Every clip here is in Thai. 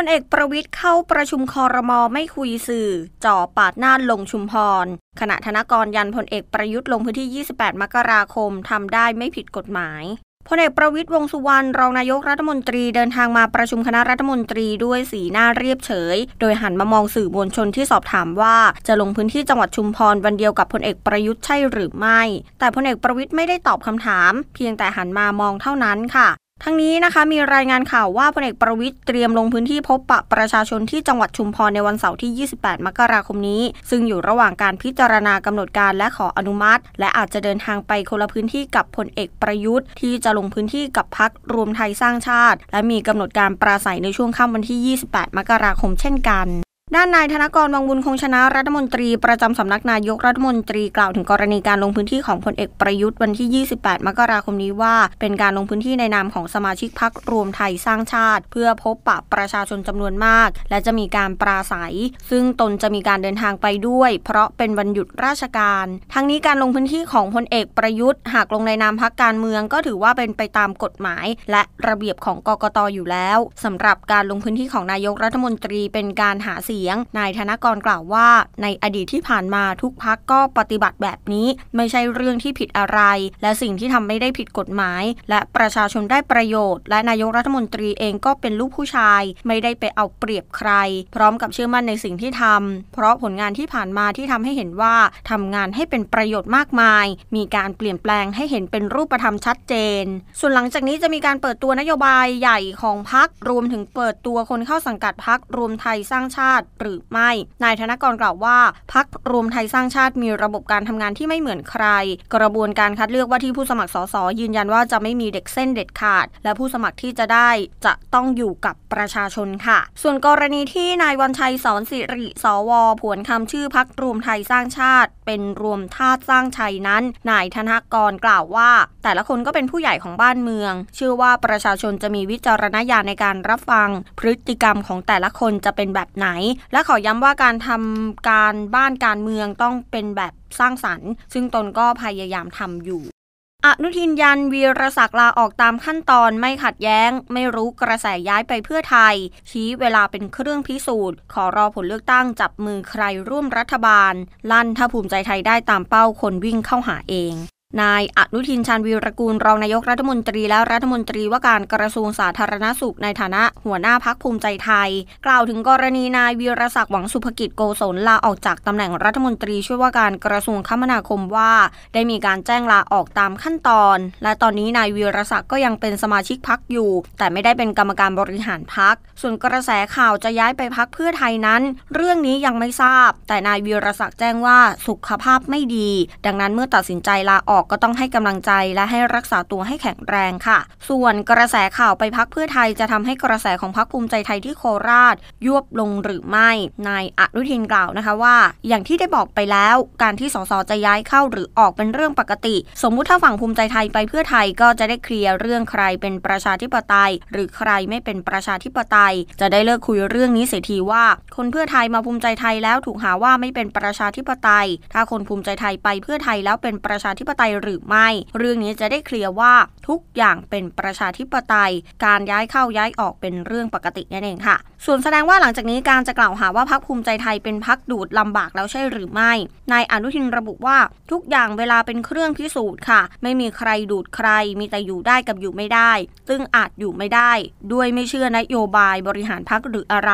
พลเอกประวิทย์เข้าประชุมคอรมอไม่คุยสื่อจ่อปาดหน้าลงชุมพรขณะธนกรยันพลเอกประยุทธ์ลงพื้นที่ 28 มกราคม ทำได้ไม่ผิดกฎหมายพลเอกประวิทย์วงสุวรรณรองนายกรัฐมนตรีเดินทางมาประชุมคณะรัฐมนตรีด้วยสีหน้าเรียบเฉย โดยหันมามองสื่อมวลชนที่สอบถามว่า จะลงพื้นที่จังหวัดชุมพรวันเดียวกับพลเอกประยุทธ์ใช่หรือไม่ แต่พลเอกประวิทย์ไม่ได้ตอบคำถาม เพียงแต่หันมามองเท่านั้นค่ะทั้งนี้นะคะ มีรายงานข่าวว่าพลเอกประวิทย์เตรียมลงพื้นที่พบปะประชาชนที่จังหวัดชุมพรในวันเสาร์ที่ 28 มกราคมนี้ ซึ่งอยู่ระหว่างการพิจารณากำหนดการและขออนุมัติ และอาจจะเดินทางไปคนละพื้นที่กับพลเอกประยุทธ์ที่จะลงพื้นที่กับพักรวมไทยสร้างชาติ และมีกำหนดการปราศัยในช่วงค่ำวันที่ 28 มกราคม เช่นกันด้านนาย ธนกร วังบุญ คงชนะรัฐมนตรีประจำสำนักนายกรัฐมนตรีกล่าวถึง กรณีการลงพื้นที่ของพลเอกประยุทธ์ วันที่ 28 มกราคมนี้ว่า เป็นการลงพื้นที่ในนาม ของสมาชิกพักรวมไทยสร้างชาติ เพื่อพบปะประชาชนจำนวนมาก และจะมีการปราศัย ซึ่งตนจะมีการเดินทางไปด้วย เพราะเป็นวันหยุดราชการ ทั้งนี้การลงพื้นที่ของพลเอกประยุทธ์หากลงในนามพักการเมือง ก็ถือว่าเป็นไปตามกฎหมาย และระเบียบของกกตอยู่แล้วสำหรับการลงพื้นที่ของนายกรัฐมนตรีเป็นการหาสีียงนายธนกรกล่าวว่าในอดีตที่ผ่านมาทุกพักก็ปฏิบัติแบบนี้ไม่ใช่เรื่องที่ผิดอะไร และสิ่งที่ทำไม่ได้ผิดกฎหมาย และประชาชนได้ประโยชน์ และนายกรัฐมนตรีเองก็เป็นลูกผู้ชาย ไม่ได้ไปเอาเปรียบใคร พร้อมกับเชื่อมั่นในสิ่งที่ทำ เพราะผลงานที่ผ่านมาที่ทำให้เห็นว่า ทำงานให้เป็นประโยชน์มากมาย มีการเปลี่ยนแปลงให้เห็นเป็นรูปธรรมชัดเจน ส่วนหลังจากนี้จะมีการเปิดตัวนโยบายใหญ่ของพักรวมถึงเปิดตัวคนเข้าสังกัดพักรวมไทยสร้างชาติหรือไม่นายธนกรกล่าวว่าพักรวมไทยสร้างชาติมีระบบการทำงานที่ไม่เหมือนใคร กระบวนการคัดเลือกว่าที่ผู้สมัครสสยืนยันว่าจะไม่มีเด็กเส้นเด็ดขาด และผู้สมัครที่จะได้จะต้องอยู่กับประชาชนค่ะ ส่วนกรณีที่นายวันชัยสอนสิริ สวผวนคำชื่อพักรวมไทยสร้างชาติเป็นรวมธาตุสร้างชัยนั้นนายธนกรกล่าวว่า แต่ละคนก็เป็นผู้ใหญ่ของบ้านเมืองเชื่อว่าประชาชนจะมีวิจารณญาณในการรับฟัง พฤติกรรมของแต่ละคนจะเป็นแบบไหนและขอย้ำว่าการทำการบ้านการเมืองต้องเป็นแบบสร้างสรรค์ ซึ่งตนก็พยายามทำอยู่ อนุทินยันวีรศักดิ์ลาออกตามขั้นตอนไม่ขัดแย้ง ไม่รู้กระแสย้ายไปเพื่อไทย ชี้เวลาเป็นเครื่องพิสูจน์ขอรอผลเลือกตั้งจับมือใครร่วมรัฐบาล ลั่นถ้าภูมิใจไทยได้ตามเป้าคนวิ่งเข้าหาเองนายอนุทินชาญวีรกูลรองนายกรัฐมนตรีและรัฐมนตรีว่าการกระทรวงสาธารณสุขในฐานะหัวหน้าพักภูมิใจไทย กล่าวถึงกรณีนายวีรศักดิ์หวังสุภกิจโกศลลาออกจากตำแหน่งรัฐมนตรีช่วยว่าการกระทรวงคมนาคมว่า ได้มีการแจ้งลาออกตามขั้นตอน และตอนนี้นายวีรศักดิ์ก็ยังเป็นสมาชิกพักอยู่ แต่ไม่ได้เป็นกรรมการบริหารพักส่วนกระแสข่าวจะย้ายไปพักเพื่อไทยนั้น เรื่องนี้ยังไม่ทราบ แต่นายวีรศักดิ์แจ้งว่าสุขภาพไม่ดี ดังนั้นเมื่อตัดสินใจลาออกก็ต้องให้กำลังใจและให้รักษาตัวให้แข็งแรงค่ะ ส่วนกระแสข่าวไปพักเพื่อไทยจะทำให้กระแสของพักภูมิใจไทยที่โคราชยุบลงหรือไม่ นายอนุทินกล่าวนะคะว่า อย่างที่ได้บอกไปแล้ว การที่สสจะย้ายเข้าหรือออกเป็นเรื่องปกติ สมมุติถ้าฝั่งภูมิใจไทยไปเพื่อไทยก็จะได้เคลียร์เรื่องใครเป็นประชาธิปไตย หรือใครไม่เป็นประชาธิปไตย จะได้เลิกคุยเรื่องนี้เสียทีว่า คนเพื่อไทยมาภูมิใจไทยแล้วถูกหาว่าไม่เป็นประชาธิปไตย ถ้าคนภูมิใจไทยไปเพื่อไทยแล้วเป็นประชาธิปไตยหรือไม่ เรื่องนี้จะได้เคลียร์ว่าทุกอย่างเป็นประชาธิปไตย การย้ายเข้าย้ายออกเป็นเรื่องปกตินั่นเองค่ะส่วนแสดงว่าหลังจากนี้การจะกล่าวหาว่าพักภูมิใจไทยเป็นพักดูดลำบากแล้วใช่หรือไม่นายอนุทินระบุว่า ทุกอย่างเวลาเป็นเครื่องพิสูจน์ค่ะ ไม่มีใครดูดใคร มีแต่อยู่ได้กับอยู่ไม่ได้ซึ่งอาจอยู่ไม่ได้ ด้วยไม่เชื่อนโยบายบริหารพักหรืออะไร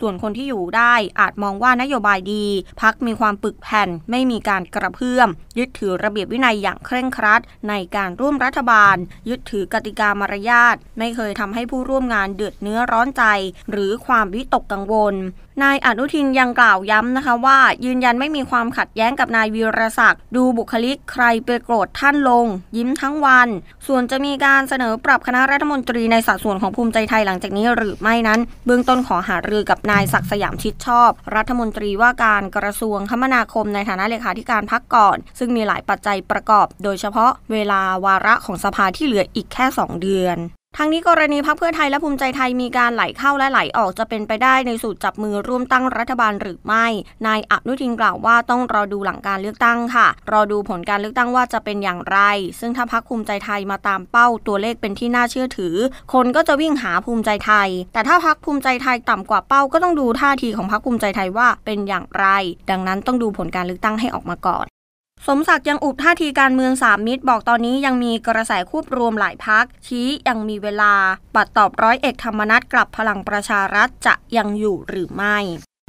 ส่วนคนที่อยู่ได้ อาจมองว่านโยบายดีพักมีความปึกแผ่น ไม่มีการกระเพื่อม ยึดถือระเบียบวินัยอย่างางเคร่งครัดในการร่วมรัฐบาล ยึดถือกติกามารยาทไม่เคยทำให้ผู้ร่วมงานเดือดเนื้อร้อนใจ หรือความวิตกกังวลนายอนุทินยังกล่าวย้ำนะคะว่ายืนยันไม่มีความขัดแย้งกับนายวีรศักดิ์ดูบุคลิกใครไปโกรธท่านลงยิ้มทั้งวัน ส่วนจะมีการเสนอปรับคณะรัฐมนตรีในสัดส่วนของภูมิใจไทยหลังจากนี้หรือไม่นั้น เบื้องต้นขอหารือกับนายศักดิ์สยามชิดชอบรัฐมนตรีว่าการกระทรวงคมนาคมในฐานะเลขาธิการพักก่อนซึ่งมีหลายปัจจัยประกอบโดยเฉพาะเวลาวาระของสภาที่เหลืออีกแค่ 2 เดือนทางนี้กรณีพักเพื่อไทยและภูมิใจไทยมีการไหลเข้าและไหลออกจะเป็นไปได้ในสูตรจับมือร่วมตั้งรัฐบาลหรือไม่ นายอนุทินกล่าวว่าต้องรอดูหลังการเลือกตั้งค่ะ รอดูผลการเลือกตั้งว่าจะเป็นอย่างไร ซึ่งถ้าพักภูมิใจไทยมาตามเป้าตัวเลขเป็นที่น่าเชื่อถือ คนก็จะวิ่งหาภูมิใจไทย แต่ถ้าพักภูมิใจไทยต่ำกว่าเป้าก็ต้องดูท่าทีของพักภูมิใจไทยว่าเป็นอย่างไร ดังนั้นต้องดูผลการเลือกตั้งให้ออกมาก่อนสมศักดิ์ยังอุบท่าทีการเมืองสามมิตร บอกตอนนี้ยังมีกระแสควบรวมหลายพักชี้ยังมีเวลาปัดตอบร้อยเอกธรรมนัฐกลับพลังประชารัฐจะยังอยู่หรือไม่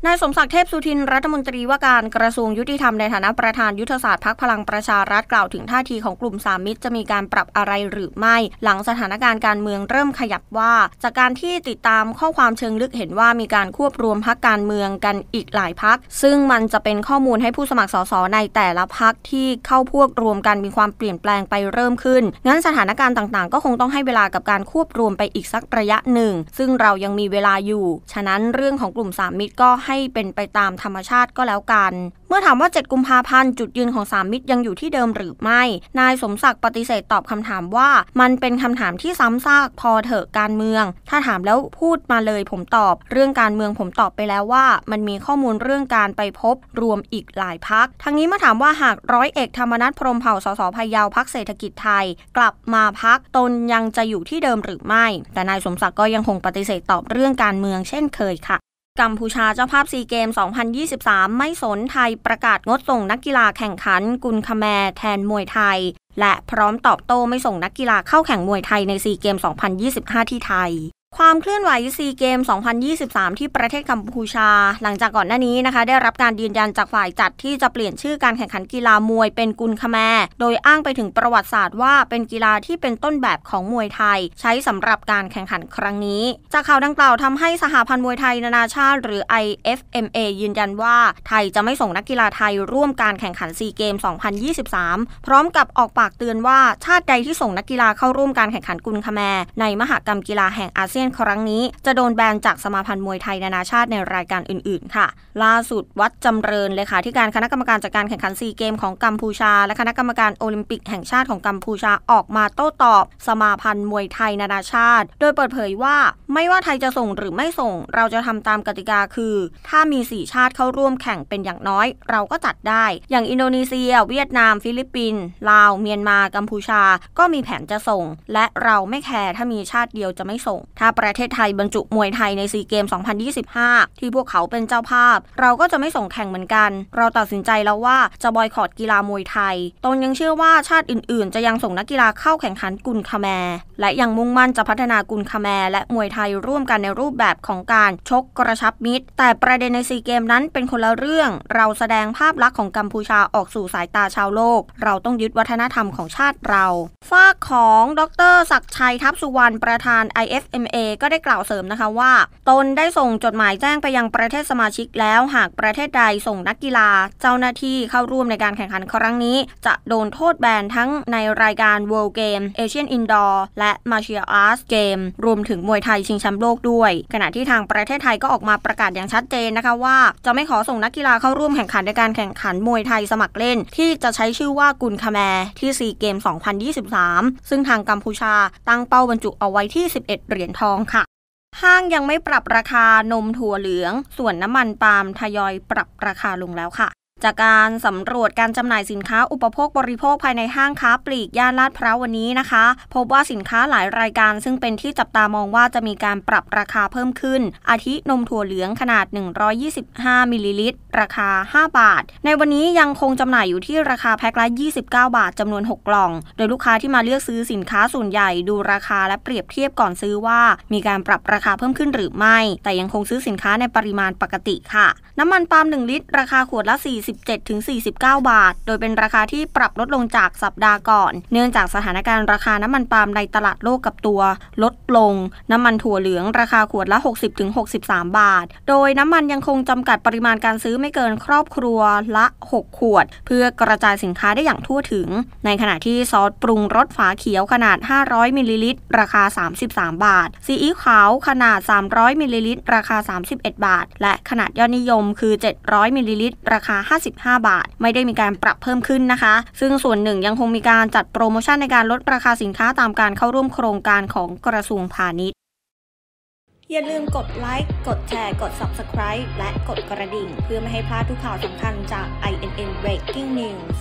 นายสมศักดิ์เทพสุทิน รัฐมนตรีว่าการกระทรวงยุติธรรม ในฐานะประธานยุทธศาสตร์พักพลังประชารัฐ กล่าวถึงท่าทีของกลุ่มสามิตรจะมีการปรับอะไรหรือไม่ หลังสถานการณ์การเมืองเริ่มขยับว่า จากการที่ติดตามข้อความเชิงลึกเห็นว่ามีการควบรวมพักการเมืองกันอีกหลายพักซึ่งมันจะเป็นข้อมูลให้ผู้สมัครสสในแต่ละพักที่เข้าพวกรวมกันมีความเปลี่ยนแปลงไปเริ่มขึ้น งั้นสถานการณ์ต่าง ๆ ก็คงต้องให้เวลากับการควบรวมไปอีกสักระยะหนึ่งซึ่งเรายังมีเวลาอยู่ ฉะนั้นเรื่องของกลุ่มสามิตรก็ใหให้เป็นไปตามธรรมชาติก็แล้วกัน เมื่อถามว่า7กุมภาพันธ์จุดยืนของสามมิตรยังอยู่ที่เดิมหรือไม่ นายสมศักดิ์ปฏิเสธตอบคำถามว่า มันเป็นคำถามที่ซ้ำซากพอเถอะการเมือง ถ้าถามแล้วพูดมาเลยผมตอบ เรื่องการเมืองผมตอบไปแล้วว่า มันมีข้อมูลเรื่องการไปพบรวมอีกหลายพักทั้งนี้เมื่อถามว่าหากร้อยเอก ธรรมนัฐพรมเผ่าสสพยาวพักเศรษฐกิจไทย กลับมาพักตนยังจะอยู่ที่เดิมหรือไม่ แต่นายสมศักดิ์ก็ยังคงปฏิเสธตอบเรื่องการเมืองเช่นเคยค่ะกัมพูชาเจ้าภาพซีเกม 2023 ไม่สนไทยประกาศงดส่งนักกีฬาแข่งขัน กุนคาแมแทนมวยไทย และพร้อมตอบโต้ไม่ส่งนักกีฬาเข้าแข่งมวยไทยในซีเกม2025 ที่ไทยความเคลื่อนไหวซีเกม 2023 ที่ประเทศกัมพูชา หลังจากก่อนหน้านี้นะคะ ได้รับการยืนยันจากฝ่ายจัดที่จะเปลี่ยนชื่อการแข่งขันกีฬามวยเป็นกุลคแมโดยอ้างไปถึงประวัติศาสตร์ว่าเป็นกีฬาที่เป็นต้นแบบของมวยไทย ใช้สำหรับการแข่งขันครั้งนี้ จากข่าวดังกล่าวทำให้สหพันธ์มวยไทยนานาชาติหรือ IFMA ยืนยันว่าไทยจะไม่ส่งนักกีฬาไทยร่วมการแข่งขันซีเกม 2023 พร้อมกับออกปากเตือนว่าชาติใดที่ส่งนักกีฬาเข้าร่วมการแข่งขันกุลคแมในมหกรรมกีฬาแห่งอาเซียนนครั้งนี้จะโดนแบนจากสมาพันธ์มวยไทยนานาชาติในรายการอื่นๆ ค่ะ ล่าสุดวัดจำเริญเลยค่ะที่การคณะกรรมการจัดการแข่งขันซีเกมของกัมพูชา และคณะกรรมการโอลิมปิกแห่งชาติของกัมพูชาออกมาโต้ตอบ สมาพันธ์มวยไทยนานาชาติ โดยเปิดเผยว่า ไม่ว่าไทยจะส่งหรือไม่ส่ง เราจะทำตามกติกาคือ ถ้ามี4ชาติเข้าร่วมแข่งเป็นอย่างน้อย เราก็จัดได้ อย่างอินโดนีเซีย เวียดนาม ฟิลิปปินส์ลาวเมียนมากัมพูชา ก็มีแผนจะส่ง และเราไม่แคร์ถ้ามีชาติเดียวจะไม่ส่งถ้าประเทศไทยบรรจุมวยไทยในซีเกม2025 ที่พวกเขาเป็นเจ้าภาพ เราก็จะไม่ส่งแข่งเหมือนกัน เราตัดสินใจแล้วว่าจะบอยคอรดกีฬามวยไทยตนยังเชื่อว่าชาติอื่นๆ จะยังส่งนักกีฬาเข้าแข่งขันกุนคาแมและยังมุ่งมั่นจะพัฒนากุนคาแมและมวยไทยร่วมกันในรูปแบบของการชกกระชับมิตร แต่ประเด็นในซีเกมนั้นเป็นคนละเรื่อง เราแสดงภาพลักษณ์ของกัมพูชาออกสู่สายตาชาวโลก เราต้องยึดวัฒนธรรมของชาติเราฝากของดรศักชัยทัพสุวรรณประธาน IFMA ก็ได้กล่าวเสริมนะคะว่าตนได้ส่งจดหมายแจ้งไปยังประเทศสมาชิกแล้วหากประเทศใดส่งนักกีฬา เจ้าหน้าที่เข้าร่วมในการแข่งขันครั้งนี้ จะโดนโทษแบนทั้งในรายการ World Game Asian Indoor และ Martial Arts Game รวมถึงมวยไทยชิงแชมป์โลกด้วย ขณะที่ทางประเทศไทยก็ออกมาประกาศอย่างชัดเจนนะคะว่าจะไม่ขอส่งนักกีฬาเข้าร่วมแข่งขันในการแข่งขันมวยไทยสมัครเล่น ที่จะใช้ชื่อว่ากุลคาแมที่ซีเกม2023 ซึ่งทางกัมพูชาตั้งเป้าบรรจุเอาไว้ที่11เหรียญททองค่ะ ห้างยังไม่ปรับราคานมถั่วเหลือง ส่วนน้ำมันปาล์มทยอยปรับราคาลงแล้วค่ะจากการสำรวจการจำหน่ายสินค้าอุปโภคบริโภคภายในห้างค้าปลีกย่านลาดพร้าววันนี้นะคะ พบว่าสินค้าหลายรายการซึ่งเป็นที่จับตามองว่าจะมีการปรับราคาเพิ่มขึ้น อาทินมถั่วเหลืองขนาด 125มิลลิลิตรราคา 5 บาท ในวันนี้ยังคงจำหน่ายอยู่ที่ราคาแพ็คละ29 บาท จำนวน 6 กล่อง โดยลูกค้าที่มาเลือกซื้อสินค้าส่วนใหญ่ดูราคาและเปรียบเทียบก่อนซื้อว่ามีการปรับราคาเพิ่มขึ้นหรือไม่ แต่ยังคงซื้อสินค้าในปริมาณปกติค่ะ น้ำมันปาล์ม1ลิตร ราคาขวดละ40 47-49 บาท โดยเป็นราคาที่ปรับลดลงจากสัปดาห์ก่อน เนื่องจากสถานการณ์ราคาน้ำมันปาล์มในตลาดโลกกับตัว ลดลง น้ำมันถั่วเหลืองราคาขวดละ 60-63 บาท โดยน้ำมันยังคงจำกัดปริมาณการซื้อไม่เกินครอบครัวละ 6 ขวด เพื่อกระจายสินค้าได้อย่างทั่วถึง ในขณะที่ซอสปรุงรสฝาเขียวขนาด 500 มิลลิลิตรราคา 33 บาท ซีอิ๊วขาวขนาด 300มิลลิลิตรราคา 31 บาท และขนาดยอดนิยมคือ 700มิลลิลิตรราคา5 5บาทไม่ได้มีการปรับเพิ่มขึ้นนะคะ ซึ่งส่วนหนึ่งยังคงมีการจัดโปรโมชั่นในการลดราคาสินค้าตามการเข้าร่วมโครงการของกระทรวงพาณิชย์ อย่าลืมกดไลค์ กดแชร์ กด Subscribe และกดกระดิ่ง เพื่อไม่ให้พลาดทุกข่าวสำคัญจาก INN Breaking News